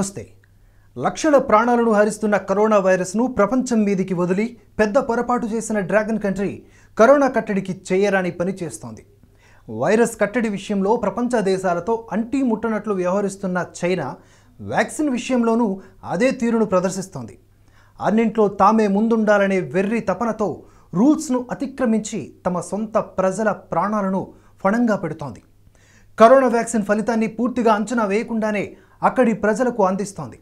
నమస్తే లక్షల ప్రాణాలను హరిస్తున్న కరోనా వైరస్ను ప్రపంచం మీదికి వదిలి పెద్ద పొరపాటు చేసిన డ్రాగన్ కంట్రీ కరోనా కట్టడికి చేయరాని పని చేస్తోంది వైరస్ కట్టడి విషయంలో ప్రపంచ దేశాలతో అంటీ ముట్టనట్లు వ్యవహరిస్తున్న చైనా వ్యాక్సిన్ విషయంలోనూ అదే తీరును ప్రదర్శిస్తోంది అన్నింట్లో తామే ముందుండాలనే వెర్రి తపనతో రూల్స్ను అతిక్రమించి తమ సొంత ప్రజల ప్రాణాలను ఫణంగా పెడుతోంది కరోనా వ్యాక్సిన్ ఫలితాన్ని పూర్తిగా అంచనా వేయకుండానే అక్కడి ప్రజలకు అందిస్తోంది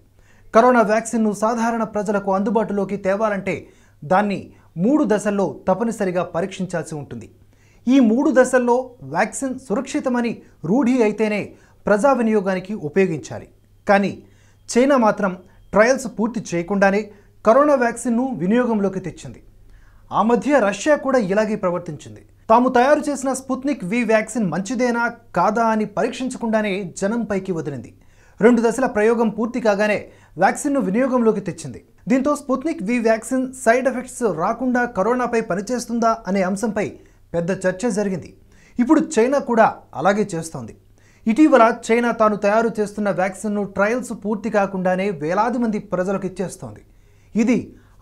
కరోనా వ్యాక్సిన్ను సాధారణ ప్రజలకు అందుబాటులోకి తేవాలంటే దాన్ని మూడు దశల్లో తప్పనిసరిగా పరీక్షించాల్సి ఉంటుంది ఈ మూడు దశల్లో వ్యాక్సిన్ సురక్షితమని రూఢి అయితేనే ప్రజా వినియోగానికి ఉపయోగించాలి కానీ చైనా మాత్రం ట్రయల్స్ పూర్తి చేయకుండానే కరోనా వ్యాక్సిన్ను వినియోగంలోకి తెచ్చింది ఆ మధ్య రష్యా కూడా ఇలాగే ప్రవర్తించింది తాము తయారు చేసిన స్పుత్నిక్ వి వ్యాక్సిన్ మంచిదేనా కాదా అని పరీక్షించకుండానే జనంపైకి వదిలింది రెండు దశల ప్రయోగం పూర్తి కాగానే వ్యాక్సిన్ను వినియోగంలోకి తెచ్చింది దీంతో Sputnik V vaccine side effects రాకుండా కరోనాపై పనిచేస్తుందా అనే అంశంపై పెద్ద చర్చ జరిగింది ఇప్పుడు చైనా కూడా అలాగే చేస్తోంది ఇటీవల చైనా తాను తయారు చేస్తున్న వ్యాక్సిన్ను ట్రయల్స్ పూర్తి కాకుండానే వేలాది మంది ప్రజలకు ఇచ్చేస్తోంది ఇది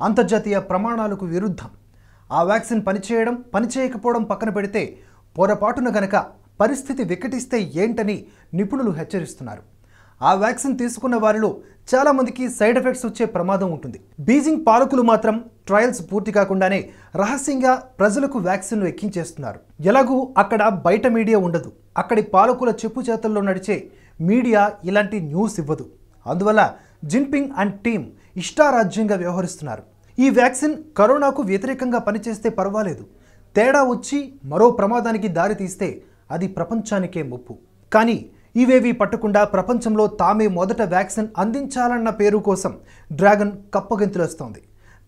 అంతర్జాతీయ ప్రమాణాలకు విరుద్ధం ఆ వ్యాక్సిన్ పనిచేయడం పనిచేయకపోవడం పక్కన పెడితే పొరపాటున గనక పరిస్థితి వికటిస్తే ఏంటని నిపుణులు హెచ్చరిస్తున్నారు ఆ వ్యాక్సిన్ తీసుకున్న వారిలో చాలామందికి సైడ్ ఎఫెక్ట్స్ వచ్చే ప్రమాదం ఉంటుంది బీజింగ్ పాలకులు మాత్రం ట్రయల్స్ పూర్తి కాకుండానే రహస్యంగా ప్రజలకు వ్యాక్సిన్ను ఎక్కించేస్తున్నారు ఎలాగూ అక్కడ బయట మీడియా ఉండదు అక్కడి పాలకుల చెప్పు చేతల్లో నడిచే మీడియా ఇలాంటి న్యూస్ ఇవ్వదు అందువల్ల జిన్పింగ్ అండ్ టీం ఇష్టారాజ్యంగా వ్యవహరిస్తున్నారు ఈ వ్యాక్సిన్ కరోనాకు వ్యతిరేకంగా పనిచేస్తే పర్వాలేదు తేడా వచ్చి మరో ప్రమాదానికి దారితీస్తే అది ప్రపంచానికే ముప్పు కానీ ఇవేవి పట్టకుండా ప్రపంచంలో తామే మొదట వ్యాక్సిన్ అందించాలన్న పేరు కోసం డ్రాగన్ కప్పగింతులేస్తోంది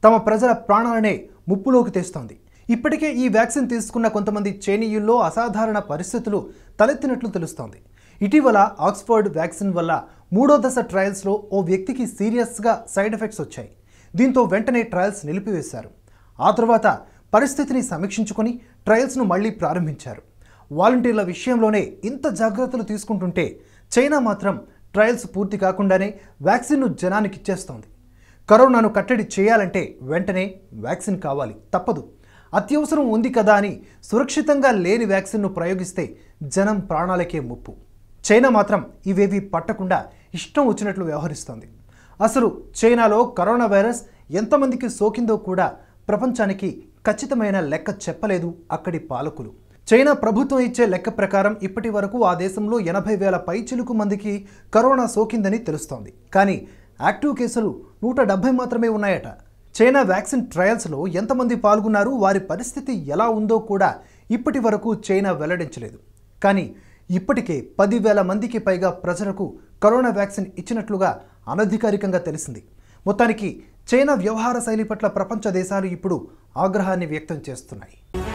తమ ప్రజల ప్రాణాలనే ముప్పులోకి తెస్తోంది ఇప్పటికే ఈ వ్యాక్సిన్ తీసుకున్న కొంతమంది చైనీయుల్లో అసాధారణ పరిస్థితులు తలెత్తినట్లు తెలుస్తోంది ఇటీవల ఆక్స్ఫర్డ్ వ్యాక్సిన్ వల్ల మూడో దశ ట్రయల్స్లో ఓ వ్యక్తికి సీరియస్గా సైడ్ ఎఫెక్ట్స్ వచ్చాయి దీంతో వెంటనే ట్రయల్స్ నిలిపివేశారు ఆ తర్వాత పరిస్థితిని సమీక్షించుకొని ట్రయల్స్ను మళ్లీ ప్రారంభించారు వాలంటీర్ల విషయంలోనే ఇంత జాగ్రత్తలు తీసుకుంటుంటే చైనా మాత్రం ట్రయల్స్ పూర్తి కాకుండానే వ్యాక్సిన్ను జనానికి ఇచ్చేస్తోంది కరోనాను కట్టడి చేయాలంటే వెంటనే వ్యాక్సిన్ కావాలి తప్పదు అత్యవసరం ఉంది కదా అని సురక్షితంగా లేని వ్యాక్సిన్ను ప్రయోగిస్తే జనం ప్రాణాలకే ముప్పు చైనా మాత్రం ఇవేవి పట్టకుండా ఇష్టం వచ్చినట్లు వ్యవహరిస్తోంది అసలు చైనాలో కరోనా వైరస్ ఎంతమందికి సోకిందో కూడా ప్రపంచానికి ఖచ్చితమైన లెక్క చెప్పలేదు అక్కడి పాలకులు చైనా ప్రభుత్వం ఇచ్చే లెక్క ప్రకారం ఇప్పటి వరకు ఆ దేశంలో ఎనభై వేల పైచిలుకు మందికి కరోనా సోకిందని తెలుస్తోంది కానీ యాక్టివ్ కేసులు నూట డెబ్బై మాత్రమే ఉన్నాయట చైనా వ్యాక్సిన్ ట్రయల్స్లో ఎంతమంది పాల్గొన్నారు వారి పరిస్థితి ఎలా ఉందో కూడా ఇప్పటి వరకు చైనా వెల్లడించలేదు కానీ ఇప్పటికే పదివేల మందికి పైగా ప్రజలకు కరోనా వ్యాక్సిన్ ఇచ్చినట్లుగా అనధికారికంగా తెలిసింది మొత్తానికి చైనా వ్యవహార శైలి పట్ల ప్రపంచ దేశాలు ఇప్పుడు ఆగ్రహాన్ని వ్యక్తం చేస్తున్నాయి